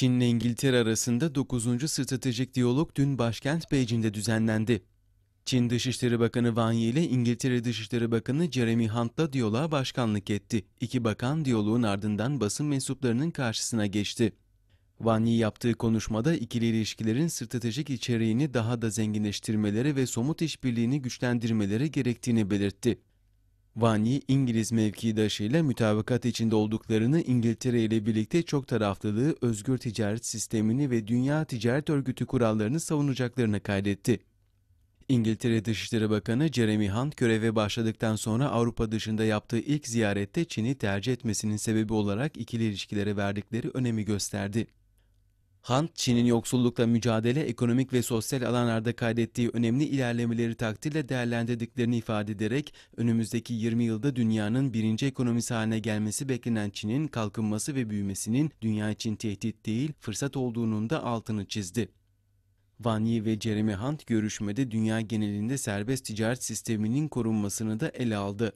Çin ile İngiltere arasında 9. stratejik diyalog dün başkent Beijing'de düzenlendi. Çin Dışişleri Bakanı Wang Yi ile İngiltere Dışişleri Bakanı Jeremy Hunt'la diyaloğa başkanlık etti. İki bakan diyaloğun ardından basın mensuplarının karşısına geçti. Wang Yi yaptığı konuşmada ikili ilişkilerin stratejik içeriğini daha da zenginleştirmeleri ve somut işbirliğini güçlendirmeleri gerektiğini belirtti. Vani İngiliz mevkidaşıyla mütabakat içinde olduklarını İngiltere ile birlikte çok taraflılığı, özgür ticaret sistemini ve Dünya Ticaret Örgütü kurallarını savunacaklarını kaydetti. İngiltere Dışişleri Bakanı Jeremy Hunt göreve başladıktan sonra Avrupa dışında yaptığı ilk ziyarette Çin'i tercih etmesinin sebebi olarak ikili ilişkilere verdikleri önemi gösterdi. Hunt, Çin'in yoksullukla mücadele, ekonomik ve sosyal alanlarda kaydettiği önemli ilerlemeleri takdirle değerlendirdiklerini ifade ederek, önümüzdeki 20 yılda dünyanın birinci ekonomisi haline gelmesi beklenen Çin'in kalkınması ve büyümesinin dünya için tehdit değil, fırsat olduğunun da altını çizdi. Van Yi ve Jeremy Hunt görüşmede dünya genelinde serbest ticaret sisteminin korunmasını da ele aldı.